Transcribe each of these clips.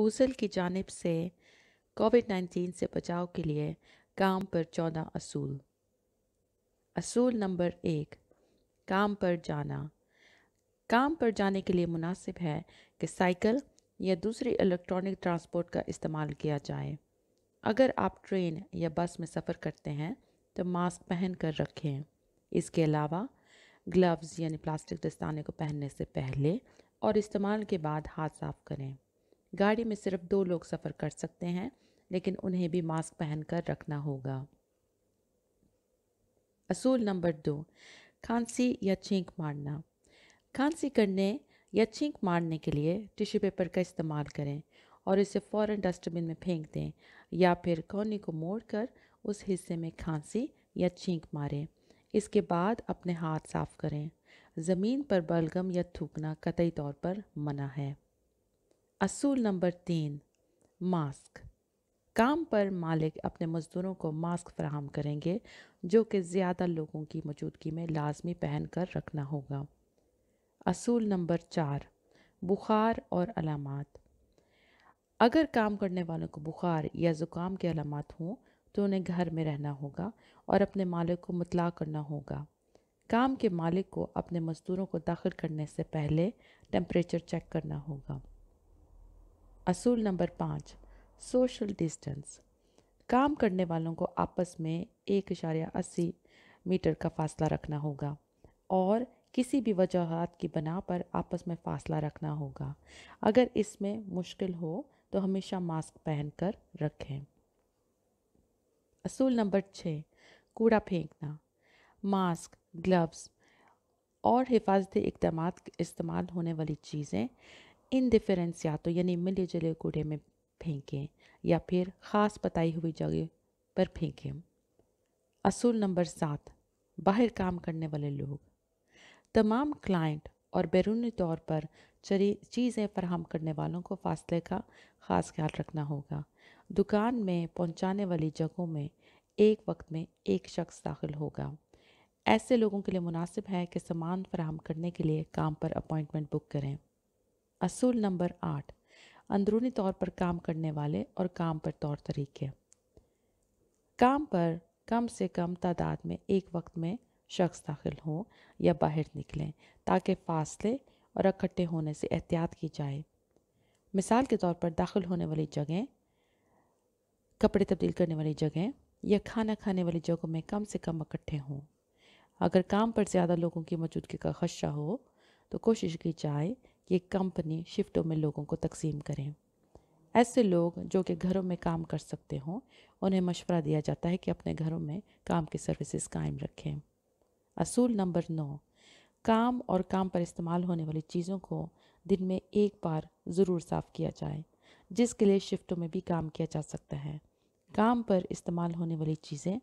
ओसल की जानब से कोविड नाइन्टीन से बचाव के लिए काम पर चौदह असूल असूल नंबर एक काम पर जाना काम पर जाने के लिए मुनासिब है कि साइकिल या दूसरी इलेक्ट्रॉनिक ट्रांसपोर्ट का इस्तेमाल किया जाए अगर आप ट्रेन या बस में सफ़र करते हैं तो मास्क पहन कर रखें इसके अलावा ग्लव्स यानी प्लास्टिक दस्ताने को पहनने से पहले और इस्तेमाल के बाद हाथ साफ करें गाड़ी में सिर्फ दो लोग सफ़र कर सकते हैं लेकिन उन्हें भी मास्क पहनकर रखना होगा असूल नंबर दो खांसी या छींक मारना खांसी करने या छींक मारने के लिए टिश्यू पेपर का इस्तेमाल करें और इसे फ़ौर डस्टबिन में फेंक दें या फिर कोने को मोड़कर उस हिस्से में खांसी या छींक मारें इसके बाद अपने हाथ साफ करें ज़मीन पर बलगम या थूकना कतई तौर पर मना है असूल नंबर तीन मास्क काम पर मालिक अपने मज़दूरों को मास्क फ्राहम करेंगे जो कि ज़्यादा लोगों की मौजूदगी में लाजमी पहन कर रखना होगा असूल नंबर चार बुखार और अलामत अगर काम करने वालों को बुखार या ज़ुकाम के अलामत हों तो उन्हें घर में रहना होगा और अपने मालिक को मतला करना होगा काम के मालिक को अपने मज़दूरों को दाखिल करने से पहले टेम्परेचर चेक करना होगा असूल नंबर पाँच सोशल डिस्टेंस काम करने वालों को आपस में एक इशारा अस्सी मीटर का फासला रखना होगा और किसी भी वजूहत की बना पर आपस में फ़ासला रखना होगा अगर इसमें मुश्किल हो तो हमेशा मास्क पहन कर रखें असूल नंबर छः कूड़ा फेंकना मास्क ग्लव्स और हिफाजती इकदाम इस्तेमाल होने वाली चीज़ें इनडिफरेंस या तो यानी मिले जुले कूड़े में फेंकें या फिर ख़ास बताई हुई जगह पर फेंकें असूल नंबर सात बाहर काम करने वाले लोग तमाम क्लाइंट और बैरूनी तौर पर चीज़ें फराहम करने वालों को फासले का ख़ास ख्याल रखना होगा दुकान में पहुंचाने वाली जगहों में एक वक्त में एक शख्स दाखिल होगा ऐसे लोगों के लिए मुनासिब है कि सामान फराहम करने के लिए काम पर अपॉइंटमेंट बुक करें असूल नंबर आठ अंदरूनी तौर पर काम करने वाले और काम पर तौर तरीके काम पर कम से कम तादाद में एक वक्त में शख्स दाखिल हों या बाहर निकलें ताकि फासले और इकट्ठे होने से एहतियात की जाए मिसाल के तौर पर दाखिल होने वाली जगहें कपड़े तब्दील करने वाली जगहें या खाना खाने वाली जगहों में कम से कम इकट्ठे हों अगर काम पर ज़्यादा लोगों की मौजूदगी का खदशा हो तो कोशिश की जाए ये कंपनी शिफ्टों में लोगों को तकसीम करें ऐसे लोग जो कि घरों में काम कर सकते हों उन्हें मशवरा दिया जाता है कि अपने घरों में काम की सर्विसेज कायम रखें असूल नंबर नौ काम और काम पर इस्तेमाल होने वाली चीज़ों को दिन में एक बार ज़रूर साफ़ किया जाए जिसके लिए शिफ्टों में भी काम किया जा सकता है काम पर इस्तेमाल होने वाली चीज़ें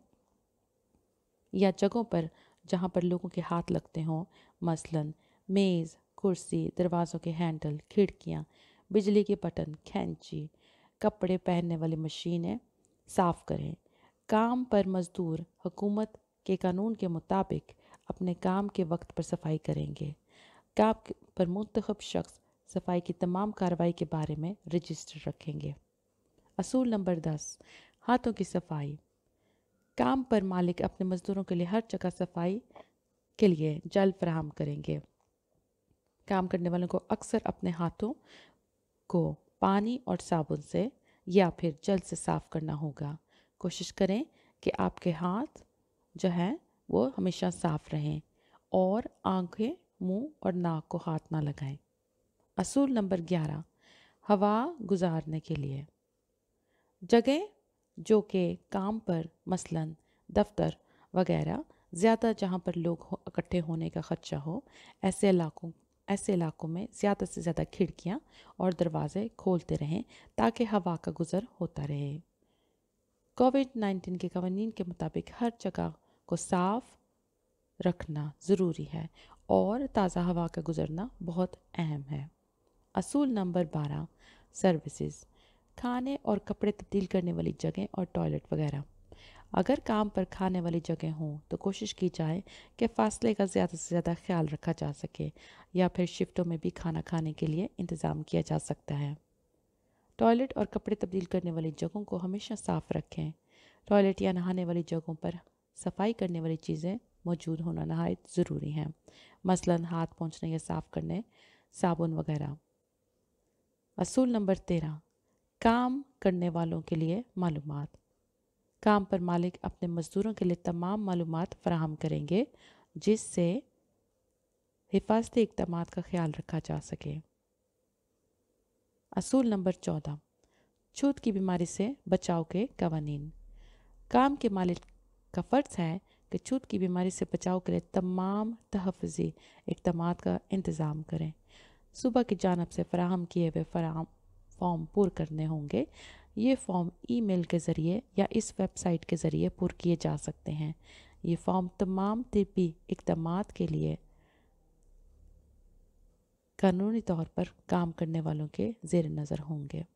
या जगहों पर जहाँ पर लोगों के हाथ लगते हों मसलन मेज़ कुर्सी दरवाज़ों के हैंडल खिड़कियाँ बिजली के बटन खैंची कपड़े पहनने वाली मशीनें साफ़ करें काम पर मज़दूर हुकूमत के कानून के मुताबिक अपने काम के वक्त पर सफाई करेंगे काम पर मंतखब शख्स सफाई की तमाम कार्रवाई के बारे में रजिस्टर रखेंगे असूल नंबर दस हाथों की सफाई काम पर मालिक अपने मज़दूरों के लिए हर जगह सफाई के लिए जल फ्राहम करेंगे काम करने वालों को अक्सर अपने हाथों को पानी और साबुन से या फिर जल से साफ़ करना होगा कोशिश करें कि आपके हाथ जो हैं वो हमेशा साफ़ रहें और आंखें मुंह और नाक को हाथ ना लगाएं। असूल नंबर ग्यारह हवा गुजारने के लिए जगह जो कि काम पर मसलन दफ्तर वगैरह ज़्यादा जहाँ पर लोग हो, इकट्ठे होने का खदशा हो ऐसे इलाकों ऐसे इलाकों में ज़्यादा से ज़्यादा खिड़कियाँ और दरवाज़े खोलते रहें ताकि हवा का गुजर होता रहे कोविड नाइन्टीन के कवानीन के मुताबिक हर जगह को साफ रखना ज़रूरी है और ताज़ा हवा का गुजरना बहुत अहम है असूल नंबर बारह सर्विसेज खाने और कपड़े तब्दील करने वाली जगह और टॉयलेट वगैरह अगर काम पर खाने वाली जगह हों तो कोशिश की जाए कि फ़ासले का ज़्यादा से ज़्यादा ख्याल रखा जा सके या फिर शिफ्टों में भी खाना खाने के लिए इंतज़ाम किया जा सकता है टॉयलेट और कपड़े तब्दील करने वाली जगहों को हमेशा साफ़ रखें टॉयलेट या नहाने वाली जगहों पर सफाई करने वाली चीज़ें मौजूद होना नहायत ज़रूरी हैं मसलन हाथ पहुँचने या साफ़ करने साबुन वगैरह असूल नंबर तेरह काम करने वालों के लिए मालूम काम पर मालिक अपने मज़दूरों के लिए तमाम मालूम फ्राहम करेंगे जिससे हिफाजती इकदाम का ख्याल रखा जा सके असूल नंबर चौदह छूत की बीमारी से बचाव के कवानीन काम के मालिक का फ़र्ज़ है कि छूत की बीमारी से बचाव के लिए तमाम तहफ़ी इकदाम का इंतज़ाम करें सुबह की जानब से फ्राहम किए हुए फ़राम फॉर्म पूर करने होंगे ये फॉर्म ईमेल के ज़रिए या इस वेबसाइट के ज़रिए पुर किए जा सकते हैं ये फॉर्म तमाम तिबी इकदाम के लिए कानूनी तौर पर काम करने वालों के जेर नज़र होंगे